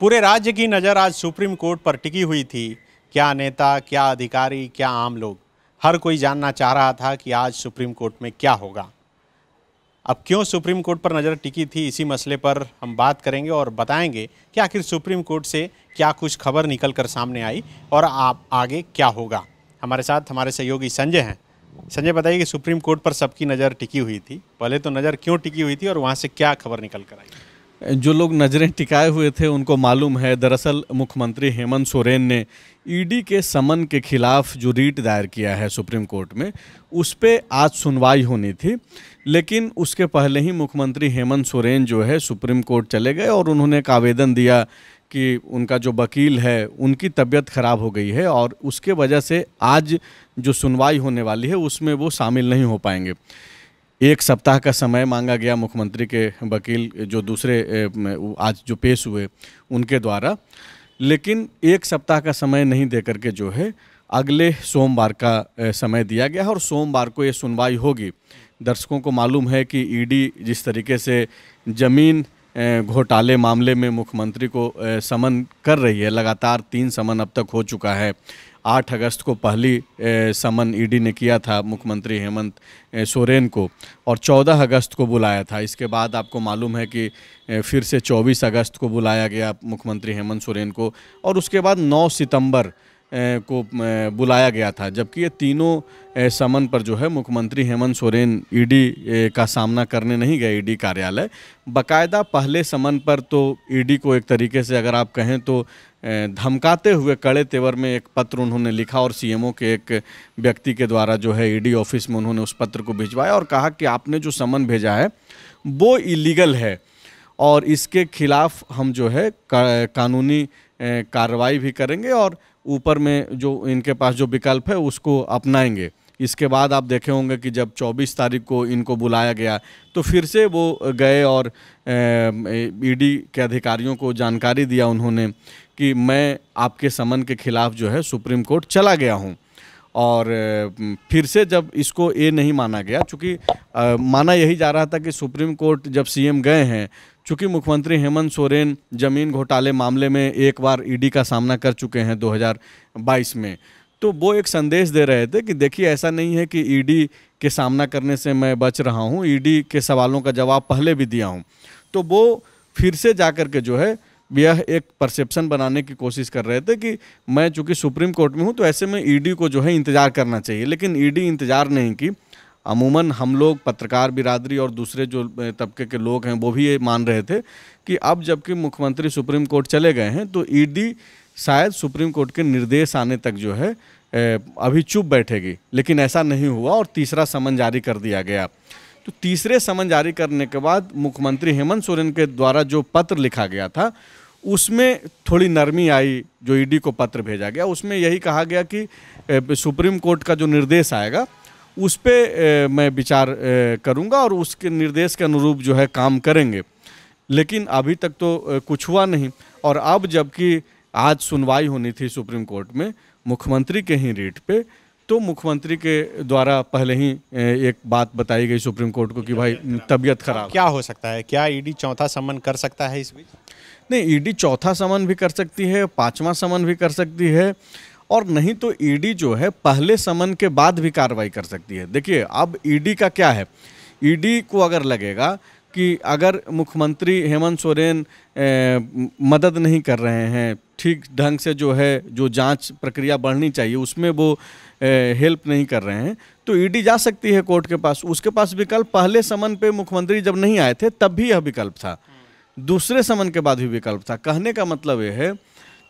पूरे राज्य की नज़र आज सुप्रीम कोर्ट पर टिकी हुई थी क्या नेता क्या अधिकारी क्या आम लोग हर कोई जानना चाह रहा था कि आज सुप्रीम कोर्ट में क्या होगा अब क्यों सुप्रीम कोर्ट पर नज़र टिकी थी इसी मसले पर हम बात करेंगे और बताएंगे कि आखिर सुप्रीम कोर्ट से क्या कुछ खबर निकल कर सामने आई और आप आगे क्या होगा हमारे साथ हमारे सहयोगी संजय हैं संजय बताइए कि सुप्रीम कोर्ट पर सबकी नज़र टिकी हुई थी पहले तो नज़र क्यों टिकी हुई थी और वहाँ से क्या खबर निकल कर आई जो लोग नज़रें टिकाए हुए थे उनको मालूम है दरअसल मुख्यमंत्री हेमंत सोरेन ने ईडी के समन के खिलाफ जो रीट दायर किया है सुप्रीम कोर्ट में उस पर आज सुनवाई होनी थी लेकिन उसके पहले ही मुख्यमंत्री हेमंत सोरेन जो है सुप्रीम कोर्ट चले गए और उन्होंने एक आवेदन दिया कि उनका जो वकील है उनकी तबीयत ख़राब हो गई है और उसके वजह से आज जो सुनवाई होने वाली है उसमें वो शामिल नहीं हो पाएंगे एक सप्ताह का समय मांगा गया मुख्यमंत्री के वकील जो दूसरे आज जो पेश हुए उनके द्वारा लेकिन एक सप्ताह का समय नहीं दे करके जो है अगले सोमवार का समय दिया गया और सोमवार को ये सुनवाई होगी दर्शकों को मालूम है कि ईडी जिस तरीके से ज़मीन घोटाले मामले में मुख्यमंत्री को समन कर रही है लगातार तीन समन अब तक हो चुका है 8 अगस्त को पहली समन ईडी ने किया था मुख्यमंत्री हेमंत सोरेन को और 14 अगस्त को बुलाया था इसके बाद आपको मालूम है कि फिर से 24 अगस्त को बुलाया गया मुख्यमंत्री हेमंत सोरेन को और उसके बाद 9 सितंबर को बुलाया गया था जबकि ये तीनों समन पर जो है मुख्यमंत्री हेमंत सोरेन ईडी का सामना करने नहीं गए ईडी कार्यालय बकायदा पहले समन पर तो ईडी को एक तरीके से अगर आप कहें तो धमकाते हुए कड़े तेवर में एक पत्र उन्होंने लिखा और सीएमओ के एक व्यक्ति के द्वारा जो है ईडी ऑफिस में उन्होंने उस पत्र को भिजवाया और कहा कि आपने जो समन भेजा है वो इलीगल है और इसके खिलाफ हम जो है का, कानूनी कार्रवाई भी करेंगे और ऊपर में जो इनके पास जो विकल्प है उसको अपनाएंगे इसके बाद आप देखे होंगे कि जब 24 तारीख को इनको बुलाया गया तो फिर से वो गए और ईडी e के अधिकारियों को जानकारी दिया उन्होंने कि मैं आपके समन के खिलाफ जो है सुप्रीम कोर्ट चला गया हूँ और फिर से जब इसको ये नहीं माना गया चूँकि माना यही जा रहा था कि सुप्रीम कोर्ट जब सीएम गए हैं चूँकि मुख्यमंत्री हेमंत सोरेन जमीन घोटाले मामले में एक बार ईडी e का सामना कर चुके हैं 2022 में तो वो एक संदेश दे रहे थे कि देखिए ऐसा नहीं है कि ईडी e के सामना करने से मैं बच रहा हूँ ईडी e के सवालों का जवाब पहले भी दिया हूँ तो वो फिर से जा कर के जो है यह एक परसेप्शन बनाने की कोशिश कर रहे थे कि मैं चूँकि सुप्रीम कोर्ट में हूँ तो ऐसे में ईडी e को जो है इंतज़ार करना चाहिए लेकिन ईडी इंतज़ार नहीं की अमूमन हम लोग पत्रकार बिरादरी और दूसरे जो तबके के लोग हैं वो भी ये मान रहे थे कि अब जबकि मुख्यमंत्री सुप्रीम कोर्ट चले गए हैं तो ईडी शायद सुप्रीम कोर्ट के निर्देश आने तक जो है अभी चुप बैठेगी लेकिन ऐसा नहीं हुआ और तीसरा समन जारी कर दिया गया तो तीसरे समन जारी करने के बाद मुख्यमंत्री हेमंत सोरेन के द्वारा जो पत्र लिखा गया था उसमें थोड़ी नरमी आई जो ईडी को पत्र भेजा गया उसमें यही कहा गया कि सुप्रीम कोर्ट का जो निर्देश आएगा उस पर मैं विचार करूंगा और उसके निर्देश के अनुरूप जो है काम करेंगे लेकिन अभी तक तो कुछ हुआ नहीं और अब जबकि आज सुनवाई होनी थी सुप्रीम कोर्ट में मुख्यमंत्री के ही रेट पे तो मुख्यमंत्री के द्वारा पहले ही एक बात बताई गई सुप्रीम कोर्ट को कि भाई तबीयत खराब क्या हो सकता है क्या ईडी चौथा समन कर सकता है इस बीच नहीं ईडी चौथा समन भी कर सकती है पांचवा समन भी कर सकती है और नहीं तो ईडी जो है पहले समन के बाद भी कार्रवाई कर सकती है देखिए अब ईडी का क्या है ईडी को अगर लगेगा कि अगर मुख्यमंत्री हेमंत सोरेन मदद नहीं कर रहे हैं ठीक ढंग से जो है जो जांच प्रक्रिया बढ़नी चाहिए उसमें वो ए, हेल्प नहीं कर रहे हैं तो ईडी जा सकती है कोर्ट के पास उसके पास विकल्प पहले समन पे मुख्यमंत्री जब नहीं आए थे तब भी यह विकल्प था दूसरे समन के बाद भी विकल्प था कहने का मतलब यह है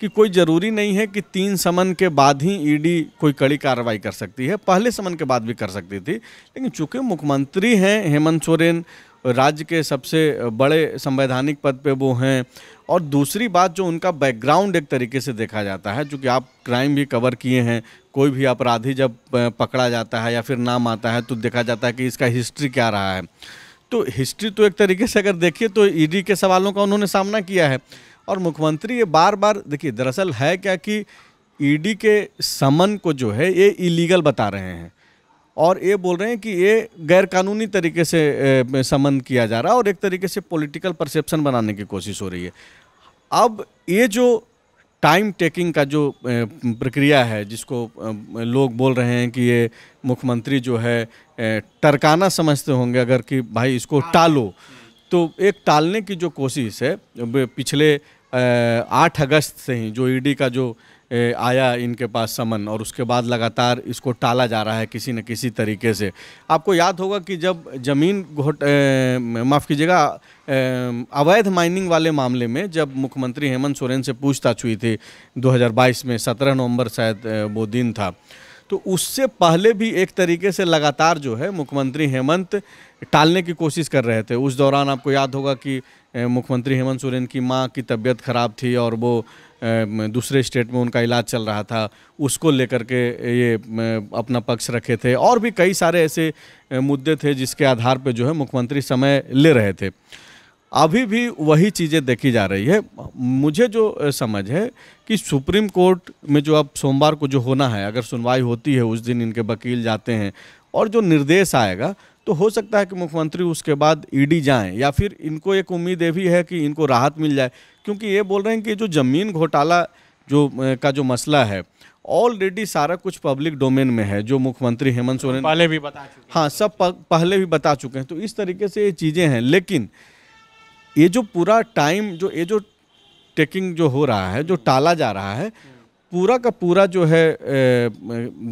कि कोई ज़रूरी नहीं है कि तीन समन के बाद ही ईडी कोई कड़ी कार्रवाई कर सकती है पहले समन के बाद भी कर सकती थी लेकिन चूंकि मुख्यमंत्री हैं हेमंत सोरेन राज्य के सबसे बड़े संवैधानिक पद पे वो हैं और दूसरी बात जो उनका बैकग्राउंड एक तरीके से देखा जाता है चूँकि आप क्राइम भी कवर किए हैं कोई भी अपराधी जब पकड़ा जाता है या फिर नाम आता है तो देखा जाता है कि इसका हिस्ट्री क्या रहा है तो हिस्ट्री तो एक तरीके से अगर देखिए तो ईडी e के सवालों का उन्होंने सामना किया है और मुख्यमंत्री ये बार बार देखिए दरअसल है क्या कि ईडी e के समन को जो है ये इलीगल बता रहे हैं और ये बोल रहे हैं कि ये गैरकानूनी तरीके से समन किया जा रहा है और एक तरीके से पॉलिटिकल परसेप्शन बनाने की कोशिश हो रही है अब ये जो टाइम टेकिंग का जो प्रक्रिया है जिसको लोग बोल रहे हैं कि ये मुख्यमंत्री जो है टरकाना समझते होंगे अगर कि भाई इसको हाँ। टालो तो एक टालने की जो कोशिश है पिछले आठ अगस्त से ही जो ईडी e का जो आया इनके पास समन और उसके बाद लगातार इसको टाला जा रहा है किसी न किसी तरीके से आपको याद होगा कि जब ज़मीन घोट माफ़ कीजिएगा अवैध माइनिंग वाले मामले में जब मुख्यमंत्री हेमंत सोरेन से पूछताछ हुई थी 2022 में 17 नवंबर शायद वो दिन था तो उससे पहले भी एक तरीके से लगातार जो है मुख्यमंत्री हेमंत टालने की कोशिश कर रहे थे उस दौरान आपको याद होगा कि मुख्यमंत्री हेमंत सोरेन की माँ की तबीयत खराब थी और वो दूसरे स्टेट में उनका इलाज चल रहा था उसको लेकर के ये अपना पक्ष रखे थे और भी कई सारे ऐसे मुद्दे थे जिसके आधार पर जो है मुख्यमंत्री समय ले रहे थे अभी भी वही चीज़ें देखी जा रही है मुझे जो समझ है कि सुप्रीम कोर्ट में जो अब सोमवार को जो होना है अगर सुनवाई होती है उस दिन इनके वकील जाते हैं और जो निर्देश आएगा तो हो सकता है कि मुख्यमंत्री उसके बाद ईडी जाएं या फिर इनको एक उम्मीद ये भी है कि इनको राहत मिल जाए क्योंकि ये बोल रहे हैं कि जो ज़मीन घोटाला जो का जो मसला है ऑलरेडी सारा कुछ पब्लिक डोमेन में है जो मुख्यमंत्री हेमंत सोरेन पहले भी बता चुके हाँ सब पहले भी बता चुके हैं तो इस तरीके से ये चीज़ें हैं लेकिन ये जो पूरा टाइम जो ये जो टेकिंग जो हो रहा है जो टाला जा रहा है पूरा का पूरा जो है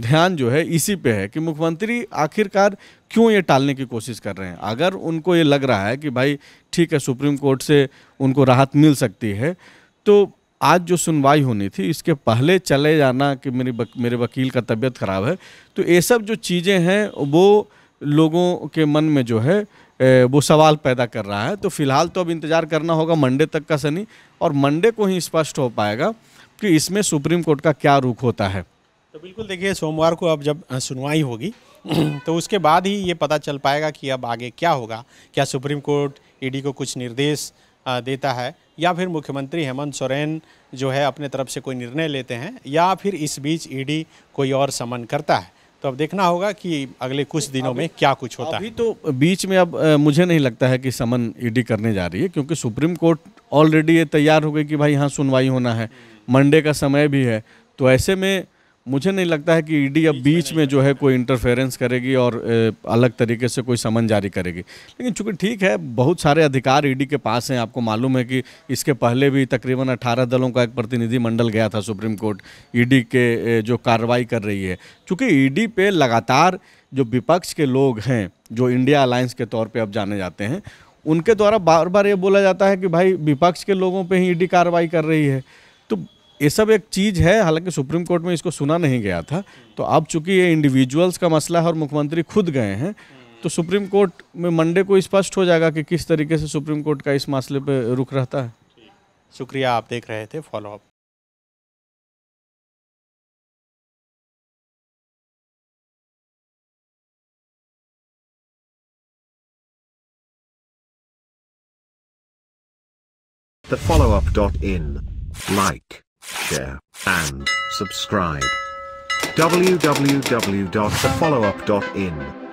ध्यान जो है इसी पे है कि मुख्यमंत्री आखिरकार क्यों ये टालने की कोशिश कर रहे हैं अगर उनको ये लग रहा है कि भाई ठीक है सुप्रीम कोर्ट से उनको राहत मिल सकती है तो आज जो सुनवाई होनी थी इसके पहले चले जाना कि मेरी बक, मेरे वकील का तबीयत ख़राब है तो ये सब जो चीज़ें हैं वो लोगों के मन में जो है वो सवाल पैदा कर रहा है तो फिलहाल तो अब इंतज़ार करना होगा मंडे तक का सनी और मंडे को ही स्पष्ट हो पाएगा कि इसमें सुप्रीम कोर्ट का क्या रुख होता है तो बिल्कुल देखिए सोमवार को अब जब सुनवाई होगी तो उसके बाद ही ये पता चल पाएगा कि अब आगे क्या होगा क्या सुप्रीम कोर्ट ईडी को कुछ निर्देश देता है या फिर मुख्यमंत्री हेमंत सोरेन जो है अपने तरफ से कोई निर्णय लेते हैं या फिर इस बीच ईडी कोई और समन करता है तो अब देखना होगा कि अगले कुछ दिनों में क्या कुछ होता अभी है तो बीच में अब मुझे नहीं लगता है कि समन ईडी करने जा रही है क्योंकि सुप्रीम कोर्ट ऑलरेडी ये तैयार हो गई कि भाई यहाँ सुनवाई होना है हम्म। मंडे का समय भी है तो ऐसे में मुझे नहीं लगता है कि ईडी e अब बीच में जो है कोई इंटरफेरेंस करेगी और अलग तरीके से कोई समन जारी करेगी लेकिन चूंकि ठीक है बहुत सारे अधिकार ईडी e के पास हैं आपको मालूम है कि इसके पहले भी तकरीबन 18 दलों का एक प्रतिनिधि मंडल गया था सुप्रीम कोर्ट ईडी e के जो कार्रवाई कर रही है चूँकि ई पे लगातार जो विपक्ष के लोग हैं जो इंडिया अलायंस के तौर पर अब जाने जाते हैं उनके द्वारा बार बार ये बोला जाता है कि भाई विपक्ष के लोगों पर ही ई कार्रवाई कर रही है तो ये सब एक चीज़ है हालांकि सुप्रीम कोर्ट में इसको सुना नहीं गया था तो अब चूंकि ये इंडिविजुअल्स का मसला है और मुख्यमंत्री खुद गए हैं तो सुप्रीम कोर्ट में मंडे को स्पष्ट हो जाएगा कि किस तरीके से सुप्रीम कोर्ट का इस मसले पर रुख रहता है शुक्रिया आप देख रहे थे follow up The follow Like. share, and subscribe. www.thefollowup.in